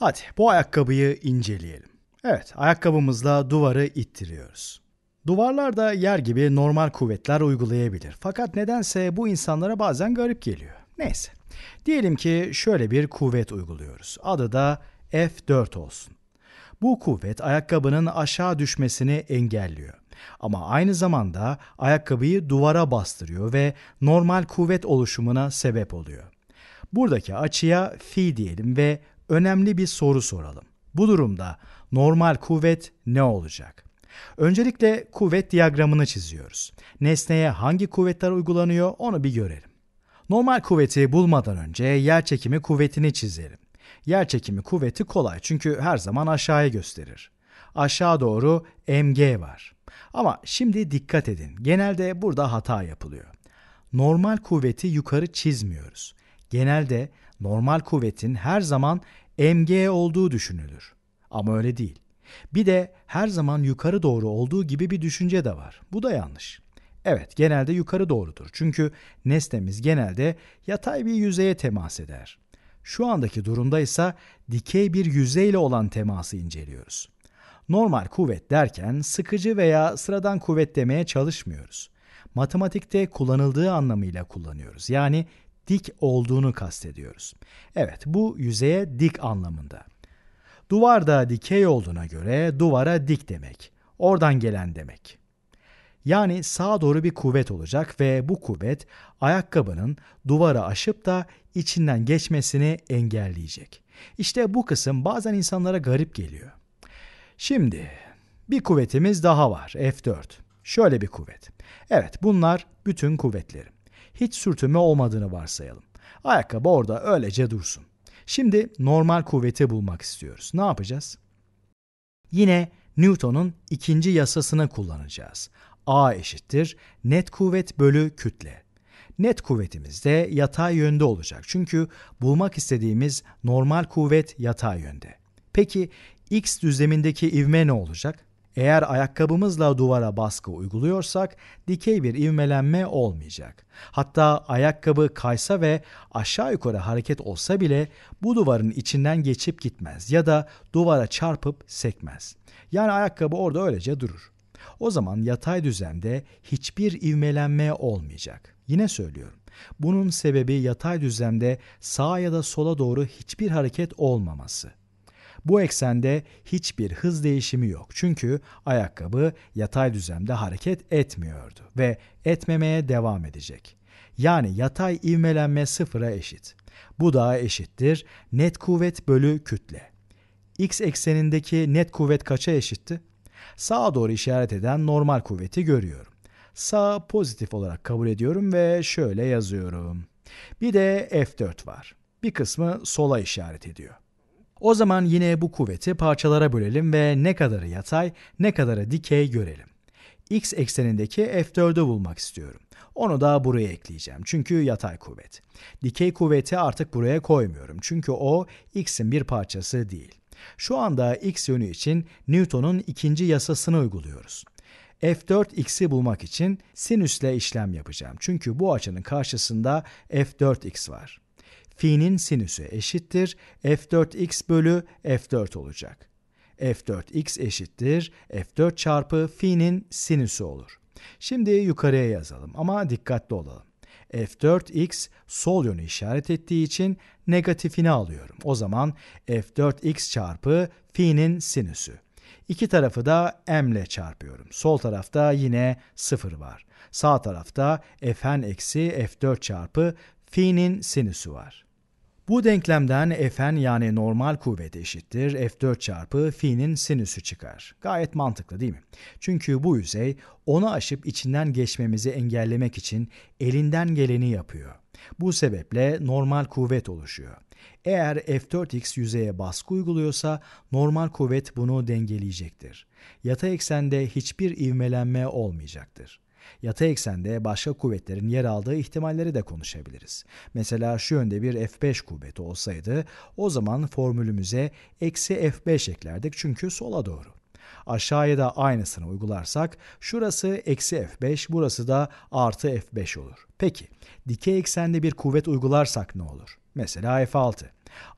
Hadi bu ayakkabıyı inceleyelim. Evet, ayakkabımızla duvarı ittiriyoruz. Duvarlar da yer gibi normal kuvvetler uygulayabilir. Fakat nedense bu insanlara bazen garip geliyor. Neyse. Diyelim ki şöyle bir kuvvet uyguluyoruz. Adı da F4 olsun. Bu kuvvet ayakkabının aşağı düşmesini engelliyor. Ama aynı zamanda ayakkabıyı duvara bastırıyor ve normal kuvvet oluşumuna sebep oluyor. Buradaki açıya fi diyelim ve önemli bir soru soralım. Bu durumda normal kuvvet ne olacak? Öncelikle kuvvet diyagramını çiziyoruz. Nesneye hangi kuvvetler uygulanıyor onu bir görelim. Normal kuvveti bulmadan önce yer çekimi kuvvetini çizelim. Yer çekimi kuvveti kolay çünkü her zaman aşağıya gösterir. Aşağı doğru mg var. Ama şimdi dikkat edin. Genelde burada hata yapılıyor. Normal kuvveti yukarı çizmiyoruz genelde normal kuvvetin her zaman mg olduğu düşünülür. Ama öyle değil. Bir de her zaman yukarı doğru olduğu gibi bir düşünce de var. Bu da yanlış. Evet, genelde yukarı doğrudur. Çünkü nesnemiz genelde yatay bir yüzeye temas eder. Şu andaki durumda ise dikey bir yüzeyle olan teması inceliyoruz. Normal kuvvet derken sıkıcı veya sıradan kuvvet demeye çalışmıyoruz matematikte kullanıldığı anlamıyla kullanıyoruz. Yani dik olduğunu kastediyoruz. Evet bu yüzeye dik anlamında. Duvar da dikey olduğuna göre duvara dik demek. Oradan gelen demek. Yani sağa doğru bir kuvvet olacak ve bu kuvvet ayakkabının duvara aşıp da içinden geçmesini engelleyecek. İşte bu kısım bazen insanlara garip geliyor. Şimdi bir kuvvetimiz daha var F4. Şöyle bir kuvvet. Evet bunlar bütün kuvvetlerim hiç sürtünme olmadığını varsayalım. Ayakkabı orada öylece dursun. Şimdi normal kuvveti bulmak istiyoruz. Ne yapacağız? Yine Newton'un ikinci yasasını kullanacağız. A eşittir net kuvvet bölü kütle. Net kuvvetimiz de yatay yönde olacak. Çünkü bulmak istediğimiz normal kuvvet yatay yönde. Peki x düzlemindeki ivme ne olacak? Eğer ayakkabımızla duvara baskı uyguluyorsak dikey bir ivmelenme olmayacak. Hatta ayakkabı kaysa ve aşağı yukarı hareket olsa bile bu duvarın içinden geçip gitmez ya da duvara çarpıp sekmez. Yani ayakkabı orada öylece durur. O zaman yatay düzende hiçbir ivmelenme olmayacak. Yine söylüyorum. Bunun sebebi yatay düzlemde sağa ya da sola doğru hiçbir hareket olmaması. Bu eksende hiçbir hız değişimi yok. Çünkü ayakkabı yatay düzlemde hareket etmiyordu ve etmemeye devam edecek. Yani yatay ivmelenme sıfıra eşit. Bu da eşittir net kuvvet bölü kütle. X eksenindeki net kuvvet kaça eşitti? Sağa doğru işaret eden normal kuvveti görüyorum. Sağ pozitif olarak kabul ediyorum ve şöyle yazıyorum. Bir de F4 var. Bir kısmı sola işaret ediyor. O zaman yine bu kuvveti parçalara bölelim ve ne kadarı yatay, ne kadarı dikey görelim. X eksenindeki F4'ü bulmak istiyorum. Onu da buraya ekleyeceğim çünkü yatay kuvvet. Dikey kuvveti artık buraya koymuyorum çünkü o X'in bir parçası değil. Şu anda X yönü için Newton'un ikinci yasasını uyguluyoruz. F4x'i bulmak için sinüsle işlem yapacağım. Çünkü bu açının karşısında F4x var fi'nin sinüsü eşittir f4x bölü f4 olacak. f4x eşittir f4 çarpı fi'nin sinüsü olur. Şimdi yukarıya yazalım ama dikkatli olalım. f4x sol yönü işaret ettiği için negatifini alıyorum. O zaman f4x çarpı fi'nin sinüsü. İki tarafı da m ile çarpıyorum. Sol tarafta yine 0 var. Sağ tarafta fn eksi f4 çarpı fi'nin sinüsü var. Bu denklemden Fn yani normal kuvvet eşittir F4 çarpı fi'nin sinüsü çıkar. Gayet mantıklı değil mi? Çünkü bu yüzey onu aşıp içinden geçmemizi engellemek için elinden geleni yapıyor. Bu sebeple normal kuvvet oluşuyor. Eğer F4x yüzeye baskı uyguluyorsa normal kuvvet bunu dengeleyecektir. Yatay eksende hiçbir ivmelenme olmayacaktır. Yatay eksende başka kuvvetlerin yer aldığı ihtimalleri de konuşabiliriz. Mesela şu yönde bir F5 kuvveti olsaydı o zaman formülümüze eksi F5 eklerdik çünkü sola doğru. Aşağıya da aynısını uygularsak şurası eksi F5 burası da artı F5 olur. Peki dikey eksende bir kuvvet uygularsak ne olur? Mesela F6.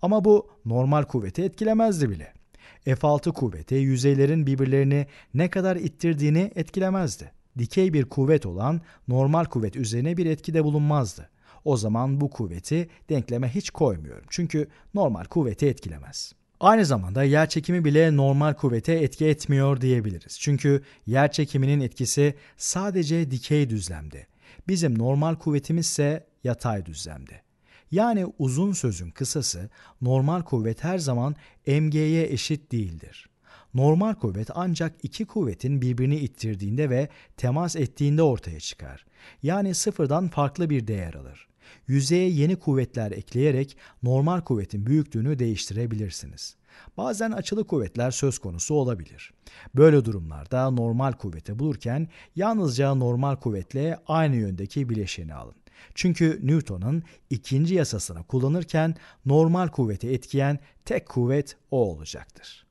Ama bu normal kuvveti etkilemezdi bile. F6 kuvveti yüzeylerin birbirlerini ne kadar ittirdiğini etkilemezdi dikey bir kuvvet olan normal kuvvet üzerine bir etkide bulunmazdı. O zaman bu kuvveti denkleme hiç koymuyorum. Çünkü normal kuvveti etkilemez. Aynı zamanda yer çekimi bile normal kuvvete etki etmiyor diyebiliriz. Çünkü yer çekiminin etkisi sadece dikey düzlemde. Bizim normal kuvvetimiz ise yatay düzlemde. Yani uzun sözün kısası normal kuvvet her zaman mg'ye eşit değildir. Normal kuvvet ancak iki kuvvetin birbirini ittirdiğinde ve temas ettiğinde ortaya çıkar. Yani sıfırdan farklı bir değer alır. Yüzeye yeni kuvvetler ekleyerek normal kuvvetin büyüklüğünü değiştirebilirsiniz. Bazen açılı kuvvetler söz konusu olabilir. Böyle durumlarda normal kuvveti bulurken yalnızca normal kuvvetle aynı yöndeki bileşeni alın. Çünkü Newton'un ikinci yasasını kullanırken normal kuvveti etkileyen tek kuvvet o olacaktır.